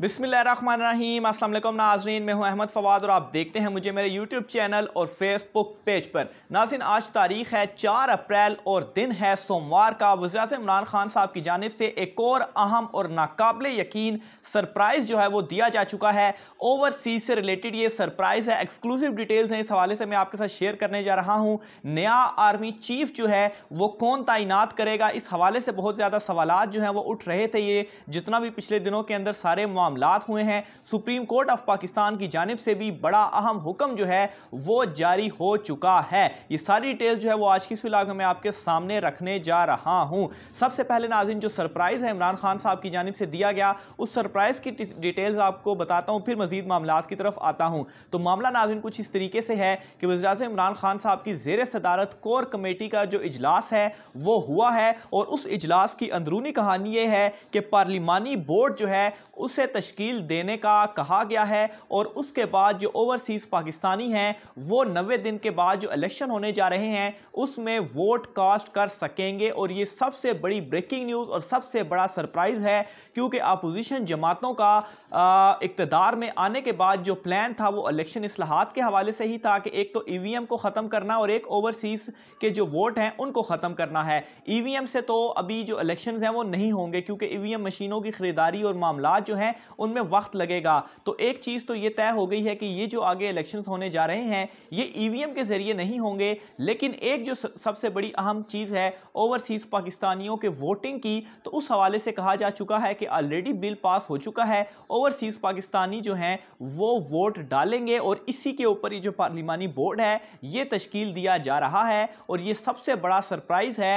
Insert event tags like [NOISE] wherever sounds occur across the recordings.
बिसमीम असल नाजरीन मैं हूँ अहमद फवाद और आप देखते हैं मुझे मेरे यूट्यूब चैनल और फेसबुक पेज पर नाजिन आज तारीख है चार अप्रैल और दिन है सोमवार का वजराज इमरान खान साहब की जानब से एक और अहम और नाकबल यकीन सरप्राइज़ जो है वो दिया जा चुका है ओवरसीज से रिलेटेड ये सरप्राइज़ है एक्सक्लूसिव डिटेल्स हैं इस हवाले से मैं आपके साथ शेयर करने जा रहा हूँ नया आर्मी चीफ जो है वो कौन तैनात करेगा इस हवाले से बहुत ज़्यादा सवाल जो हैं वो उठ रहे थे ये जितना भी पिछले दिनों के अंदर सारे मामला हुए हैं सुप्रीम कोर्ट ऑफ पाकिस्तान की जानब से भी बड़ा अहम हुक्म जो है वो जारी हो चुका है ये सारी डिटेल जो है वो आज की सुलाग में आपके सामने रखने जा रहा हूँ सबसे पहले नाजिन जो सरप्राइज़ है इमरान खान साहब की जानब से दिया गया उस सरप्राइज़ की डिटेल्स आपको बताता हूँ फिर मजीद मामला की तरफ आता हूँ तो मामला नाजिन कुछ इस तरीके से है कि वजराज इमरान खान साहब की जेर सदारत कोर कमेटी का जो इजलास है वो हुआ है और उस इजलास की अंदरूनी कहानी ये है कि पार्लिमानी बोर्ड जो है उसे तश्कील देने का कहा गया है और उसके बाद जो ओवरसीज़ पाकिस्तानी हैं वो नबे दिन के बाद जो इलेक्शन होने जा रहे हैं उसमें वोट कास्ट कर सकेंगे और ये सबसे बड़ी ब्रेकिंग न्यूज़ और सबसे बड़ा सरप्राइज़ है क्योंकि अपोजिशन जमातों का इकतदार में आने के बाद जो प्लान था वो इलेक्शन असलाहत के हवाले से ही था कि एक तो ई वी एम को ख़त्म करना और एक ओवरसीज़ के जो वोट हैं उनको ख़त्म करना है ई वी एम से तो अभी जो इलेक्शन हैं वो नहीं होंगे क्योंकि ई वी एम मशीनों की ख़रीदारी और मामला जो हैं उनमें वक्त लगेगा तो एक चीज़ तो ये तय हो गई है कि ये जो आगे इलेक्शन होने जा रहे हैं ये ई वी एम के ज़रिए नहीं होंगे लेकिन एक जो सबसे बड़ी अहम चीज़ है ओवरसीज़ पाकिस्तानियों के वोटिंग की तो उस हवाले से कहा जा चुका है कि ऑलरेडी बिल पास हो चुका है ओवरसीज़ पाकिस्तानी जो हैं वो वोट डालेंगे और इसी के ऊपर ये जो पार्लिमानी बोर्ड है ये तश्कील दिया जा रहा है और ये सबसे बड़ा सरप्राइज़ है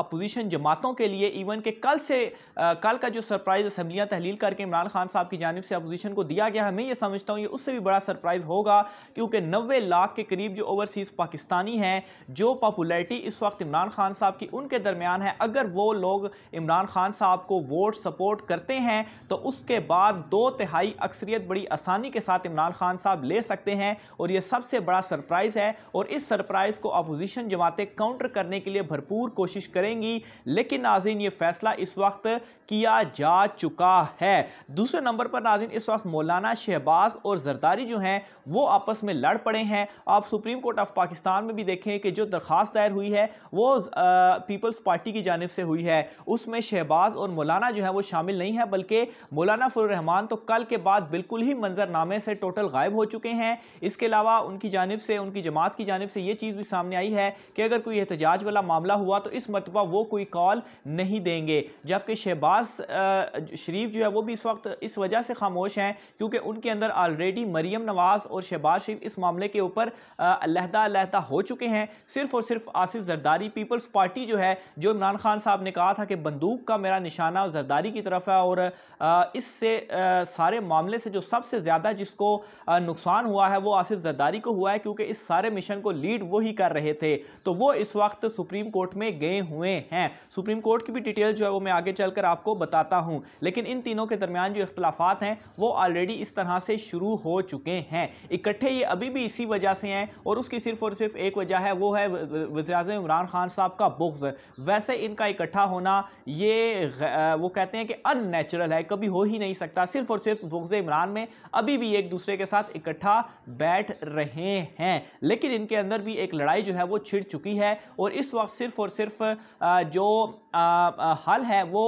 अपोजिशन जमातों के लिए इवन के कल से आ, कल का जो सरप्राइज़ असम्बलियाँ तहलील करके इमरान खान साहब की जानब से अपोजिशन को दिया गया मैं ये समझता हूँ ये उससे भी बड़ा सरप्राइज़ होगा क्योंकि नबे लाख के करीब जो ओवरसीज़ पाकिस्तानी हैं जो पॉपुलरिटी इस वक्त इमरान खान साहब की उनके दरमियान है अगर वो लोग इमरान खान साहब को वोट सपोर्ट करते हैं तो उसके बाद दो तिहाई अक्सरियत बड़ी आसानी के साथ इमरान खान साहब ले सकते हैं और ये सबसे बड़ा सरप्राइज़ है और इस सरप्राइज़ को अपोजिशन जमातें काउंटर करने के लिए भरपूर कोशिश करेंगी लेकिन नाजीन ये फैसला इस वक्त किया जा चुका है दूसरे नंबर पर नाजिन इस वक्त मौलाना शहबाज और जरदारी जो हैं वो आपस में लड़ पड़े हैं आप सुप्रीम कोर्ट ऑफ पाकिस्तान में भी देखें कि जो दरख्वास्त दायर हुई है वो पीपल्स पार्टी की जानब से हुई है उसमें शहबाज और मौलाना जो है वो शामिल नहीं है बल्कि मौलाना फुररहमान तो कल के बाद बिल्कुल ही मंजरनामे से टोटल गायब हो चुके हैं इसके अलावा उनकी जानब से उनकी जमात की जानब से ये चीज़ भी सामने आई है कि अगर कोई एहतजाज वाला मामला हुआ तो इस मरतबा वो कोई कॉल नहीं देंगे जबकि शहबाज नवाज शरीफ जो है वो भी इस वक्त इस वजह से खामोश हैं क्योंकि उनके अंदर ऑलरेडी मरीम नवाज़ और शहबाज शरीफ इस मामले के ऊपर अलहदा अलहदा हो चुके हैं सिर्फ और सिर्फ आसिफ जरदारी पीपल्स पार्टी जो है जो इमरान खान साहब ने कहा था कि बंदूक का मेरा निशाना जरदारी की तरफ है और इससे सारे मामले से जो सबसे ज़्यादा जिसको नुकसान हुआ है वो आसिफ जरदारी को हुआ है क्योंकि इस सारे मिशन को लीड वो ही कर रहे थे तो वो इस वक्त सुप्रीम कोर्ट में गए हुए हैं सुप्रीम कोर्ट की भी डिटेल जो है वो मैं आगे चलकर आपको आपको बताता हूँ लेकिन इन तीनों के दरमियान जो इख्तलाफात हैं वो ऑलरेडी इस तरह से शुरू हो चुके हैं इकट्ठे ये अभी भी इसी वजह से हैं और उसकी सिर्फ और सिर्फ एक वजह है वो है वजी इमरान खान साहब का बुग्ज़ वैसे इनका इकट्ठा होना ये वो कहते हैं कि अननेचुरल है कभी हो ही नहीं सकता सिर्फ और सिर्फ बुग्ज़ इमरान में अभी भी एक दूसरे के साथ इकट्ठा बैठ रहे हैं लेकिन इनके अंदर भी एक लड़ाई जो है वो छिड़ चुकी है और इस वक्त सिर्फ और सिर्फ जो हल है वो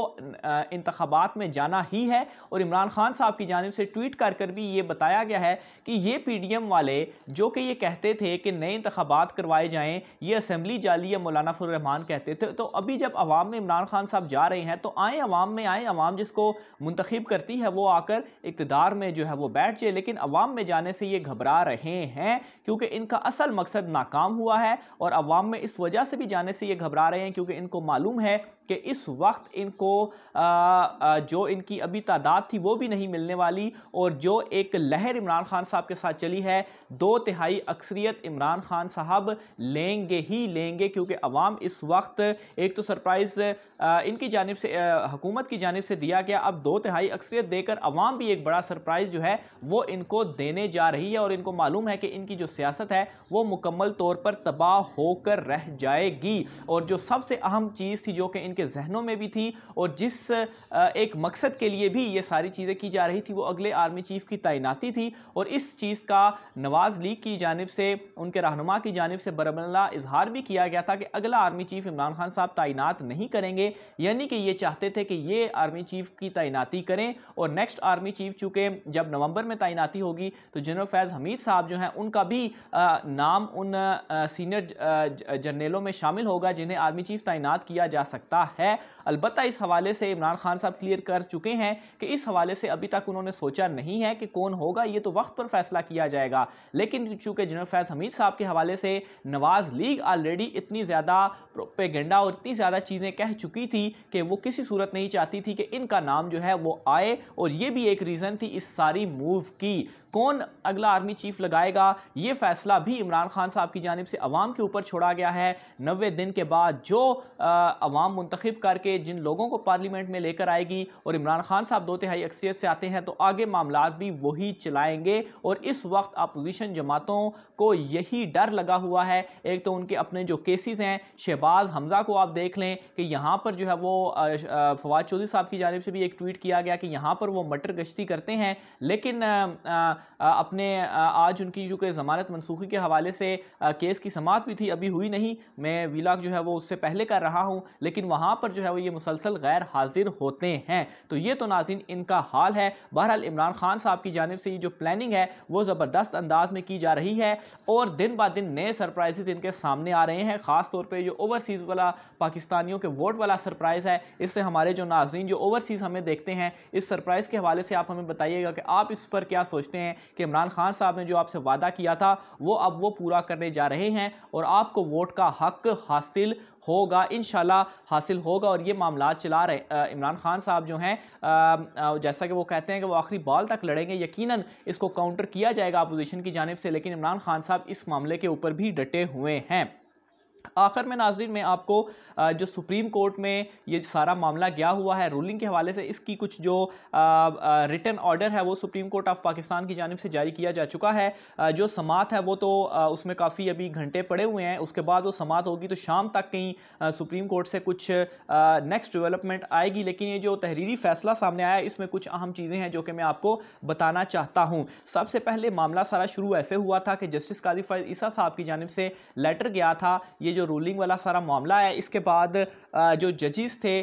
इंतबात में जाना ही है और इमरान खान साहब की जानब से ट्वीट कर कर भी ये बताया गया है कि ये पी डी एम वाले जो कि ये कहते थे कि नए इंतबात करवाए जाएँ ये असम्बली जाली या मौलाना फुररहमान कहते थे तो अभी जब आवाम में इमरान खान साहब जा रहे हैं तो आए आवाम में आए आवाम जिसको मंतखब करती है वो आकर इकतदार में जो है वो बैठ जाए लेकिन आवाम में जाने से ये घबरा रहे हैं क्योंकि इनका असल मकसद नाकाम हुआ है और अवाम में इस वजह से भी जाने से ये घबरा रहे हैं क्योंकि इनको मालूम है कि इस वक्त इनको जो इनकी अभी तादाद थी वो भी नहीं मिलने वाली और जो एक लहर इमरान खान साहब के साथ चली है दो तिहाई अक्सरियत इमरान खान साहब लेंगे ही लेंगे क्योंकि अवाम इस वक्त एक तो सरप्राइज़ इनकी जानब से हकूमत की जानब से दिया गया अब दो तिहाई अक्सरियत देकर अवाम भी एक बड़ा सरप्राइज़ जो है वो इनको देने जा रही है और इनको मालूम है कि इनकी जो सियासत है वो मुकम्मल तौर पर तबाह होकर रह जाएगी और जो सबसे अहम चीज़ थी जो कि इनके जहनों में भी थी और जिस इस एक मकसद के लिए भी ये सारी चीज़ें की जा रही थी वो अगले आर्मी चीफ की तैनाती थी और इस चीज़ का नवाज़ लीग की जानब से उनके रहनुमा की जानब से बरमल्ला इजहार भी किया गया था कि अगला आर्मी चीफ इमरान खान साहब तैनात नहीं करेंगे यानी कि ये चाहते थे कि ये आर्मी चीफ की तैनाती करें और नेक्स्ट आर्मी चीफ चूँकि जब नवंबर में तैनाती होगी तो जनरल फैज़ हमीद साहब जो हैं उनका भी नाम उन सीनियर जर्नेलों में शामिल होगा जिन्हें आर्मी चीफ तैनात किया जा सकता है अलबत् इस हवाले से इमरान खान साहब क्लियर कर चुके हैं कि इस हवाले से अभी तक उन्होंने सोचा नहीं है कि कौन होगा ये तो वक्त पर फैसला किया जाएगा लेकिन चूंकि जनरल फैज हमीद साहब के हवाले से नवाज लीग ऑलरेडी इतनी ज़्यादा प्रोपेगेंडा और इतनी ज़्यादा चीज़ें कह चुकी थी कि वो किसी सूरत नहीं चाहती थी कि इनका नाम जो है वो आए और ये भी एक रीज़न थी इस सारी मूव की कौन अगला आर्मी चीफ लगाएगा ये फैसला भी इमरान खान साहब की जानब से अवाम के ऊपर छोड़ा गया है नबे दिन के बाद जो अवाम मंतखब करके जिन लोगों को पार्लियामेंट में लेकर आएगी और इमरान खान साहब दो तिहाई अक्सियत से आते हैं तो आगे मामला भी वही चलाएंगे और इस वक्त अपोजिशन जमातों को यही डर लगा हुआ है एक तो उनके अपने जो केसेस हैं शहबाज हमजा को आप देख लें कि यहाँ पर जो है वो फवाद चौधरी साहब की जानब से भी एक ट्वीट किया गया कि यहाँ पर वो मटर गश्ती करते हैं लेकिन आ, आ, अपने आज उनकी जो कि ज़मानत मनसूखी के हवाले से केस की समात भी थी अभी हुई नहीं मैं वीलाग जो है वो उससे पहले कर रहा हूँ लेकिन वहाँ पर जो है वो ये मुसलसल गैर हाजिर होते हैं तो ये तो नाजिन इनका हाल है बहरहाल इमरान खान साहब की जानब से ये जो प्लानिंग है वो ज़बरदस्त अंदाज में की जा रही है और दिन ब दिन नए सरप्राइजेज इनके सामने आ रहे हैं ख़ास तौर पर जो ओवरसीज़ वाला पाकिस्तानियों के वोट वाला सरप्राइज़ है इससे हमारे जो नाजरन जो ओवरसीज़ हमें देखते हैं इस सरप्राइज़ के हवाले से आप हमें बताइएगा कि आप इस पर क्या सोचते हैं हैं कि इमरान खान साहब ने जो आपसे वादा किया था वो अब वो पूरा करने जा रहे हैं और आपको वोट का हक हासिल होगा इन हासिल होगा और ये मामला चला रहे इमरान खान साहब जो हैं जैसा कि वो कहते हैं कि वो आखिरी बॉल तक लड़ेंगे यकीनन इसको काउंटर किया जाएगा अपोजिशन की जानब से लेकिन इमरान खान साहब इस मामले के ऊपर भी डटे हुए हैं आखिर में नाजरीन मैं आपको जो सुप्रीम कोर्ट में ये सारा मामला गया हुआ है रूलिंग के हवाले से इसकी कुछ जो रिटर्न ऑर्डर है वो सुप्रीम कोर्ट ऑफ पाकिस्तान की जानब से जारी किया जा चुका है जो समात है वो तो उसमें काफ़ी अभी घंटे पड़े हुए हैं उसके बाद वो समात होगी तो शाम तक कहीं सुप्रीम कोर्ट से कुछ नेक्स्ट डिवेलपमेंट आएगी लेकिन ये जो तहरीरी फैसला सामने आया इसमें कुछ अहम चीज़ें हैं जो कि मैं आपको बताना चाहता हूँ सबसे पहले मामला सारा शुरू ऐसे हुआ था कि जस्टिस कादिफ ईसा साहब की जानब से लेटर गया था ये जो रूलिंग वाला सारा मामला है इसके बाद जो जजिस थे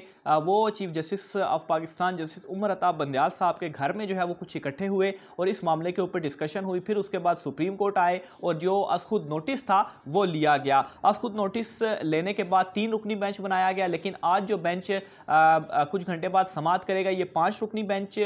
वो chief justice of Pakistan justice Umar Ata Bandial साहब के घर में जो है वो कुछ इकट्ठे हुए और इस मामले के ऊपर डिस्कशन हुई फिर उसके बाद सुप्रीम कोर्ट आए और जो असखुद नोटिस था वो लिया गया असखुद नोटिस लेने के बाद तीन रुकनी बेंच बनाया गया लेकिन आज जो बेंच कुछ घंटे बाद समाप्त करेगा ये पाँच रुकनी बेंच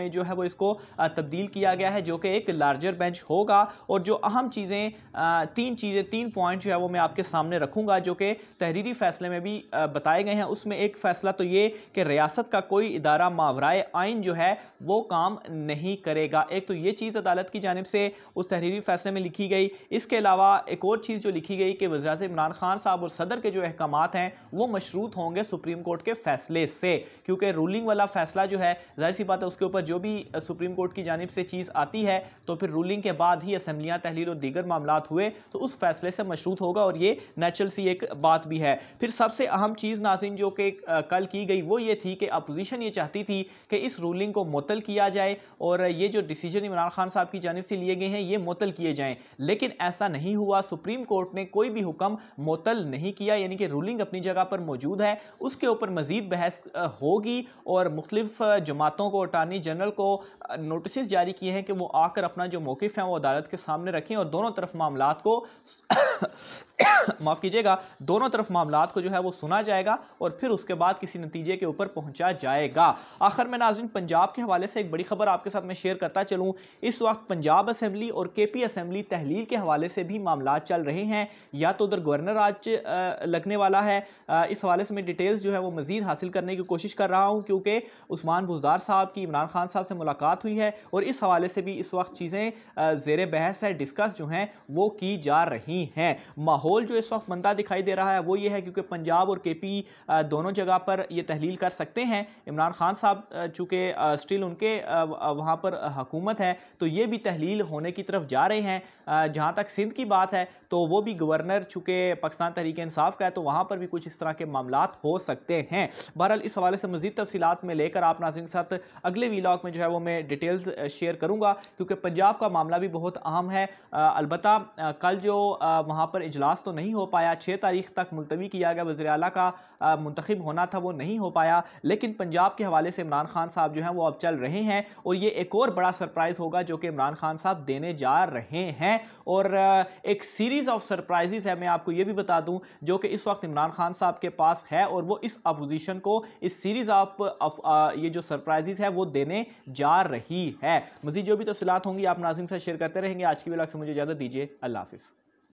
में जो है वो इसको तब्दील किया गया है जो कि एक लार्जर बेंच होगा और जो अहम चीज़ें तीन चीज़ें तीन पॉइंट जो है वो मैं आपके सामने सामने रखूंगा जो कि तहरीरी फैसले में भी बताए गए हैं उसमें एक फ़ैसला तो ये कि रियासत का कोई इदारा मावराए आइन जो है वो काम नहीं करेगा एक तो ये चीज़ अदालत की जानब से उस तहरीरी फैसले में लिखी गई इसके अलावा एक और चीज़ जो लिखी गई कि वजरात इमरान खान साहब और सदर के जो अहकाम हैं वो मशरूत होंगे सुप्रीम कोर्ट के फैसले से क्योंकि रूलिंग वाला फैसला जो है जाहिर सी बात है उसके ऊपर जो भी सुप्रीम कोर्ट की जानब से चीज़ आती है तो फिर रूलिंग के बाद ही असम्बलियाँ तहलील और दीगर मामला हुए तो उस फैसले से मशरूत होगा और ये नेचुरल सी एक बात भी है फिर सबसे अहम चीज़ नाजिन जो कि कल की गई वो ये थी कि अपोजिशन ये चाहती थी कि इस रूलिंग को मुतल किया जाए और ये जो डिसीजन इमरान खान साहब की जानब से लिए गए हैं ये मुतल किए जाएँ लेकिन ऐसा नहीं हुआ सुप्रीम कोर्ट ने कोई भी हुक्म मुतल नहीं किया यानी कि रूलिंग अपनी जगह पर मौजूद है उसके ऊपर मज़ीद बहस होगी और मुख्तफ जमातों को अटारनी जनरल को नोटिस जारी किए हैं कि वो आकर अपना जो मौक़ है वो अदालत के सामने रखें और दोनों तरफ मामला को [COUGHS] माफ़ कीजिएगा दोनों तरफ मामला को जो है वो सुना जाएगा और फिर उसके बाद किसी नतीजे के ऊपर पहुंचा जाएगा आखिर में नाजिन पंजाब के हवाले से एक बड़ी खबर आपके साथ मैं शेयर करता चलूँ इस वक्त पंजाब असम्बली और के पी असम्बली तहलील के हवाले से भी मामला चल रहे हैं या तो उधर गवर्नर आज लगने वाला है इस हवाले से मैं डिटेल्स जो है वो मज़ीद हासिल करने की कोशिश कर रहा हूँ क्योंकि उस्मान बुजदार साहब की इमरान खान साहब से मुलाकात हुई है और इस हवाले से भी इस वक्त चीज़ें जेर बहस है डिस्कस जो हैं वो की जा रही हैं माहौल माहौल जो इस वक्त बनता दिखाई दे रहा है वो ये है क्योंकि पंजाब और के पी दोनों जगह पर ये तहलील कर सकते हैं इमरान खान साहब चूँकि स्टिल उनके वहाँ पर हकूमत है तो ये भी तहलील होने की तरफ जा रहे हैं जहाँ तक सिंध की बात है तो वो भी गवर्नर चूँकि पाकिस्तान तहरीक इंसाफ का है तो वहाँ पर भी कुछ इस तरह के मामला हो सकते हैं बहरहाल इस हवाले से मजीद तफसीत में लेकर आप नाजन के साथ अगले लॉक में जो है वो मैं डिटेल्स शेयर करूँगा क्योंकि पंजाब का मामला भी बहुत अहम है अलबत् कल जो वहाँ पर इजलास तो नहीं हो पाया छः तारीख तक मुलतवी किया गया वजी अला का मुंतखब होना था वो नहीं हो पाया लेकिन पंजाब के हवाले से इमरान खान साहब जो हैं वो अब चल रहे हैं और ये एक और बड़ा सरप्राइज़ होगा जो कि इमरान खान साहब देने जा रहे हैं और एक सीरीज़ ऑफ सरप्राइजेज़ है मैं आपको ये भी बता दूँ जो कि इस वक्त इमरान खान साहब के पास है और वो इस अपोजिशन को इस सीरीज़ ऑफ ये जो सरप्राइजेज है वो देने जा रही है मजीद जो भी तफसलत होंगी आप नाजिम से शेयर करते रहेंगे आज की वीलाग से मुझे इजाज़त दीजिए अल्लाह हाफिज़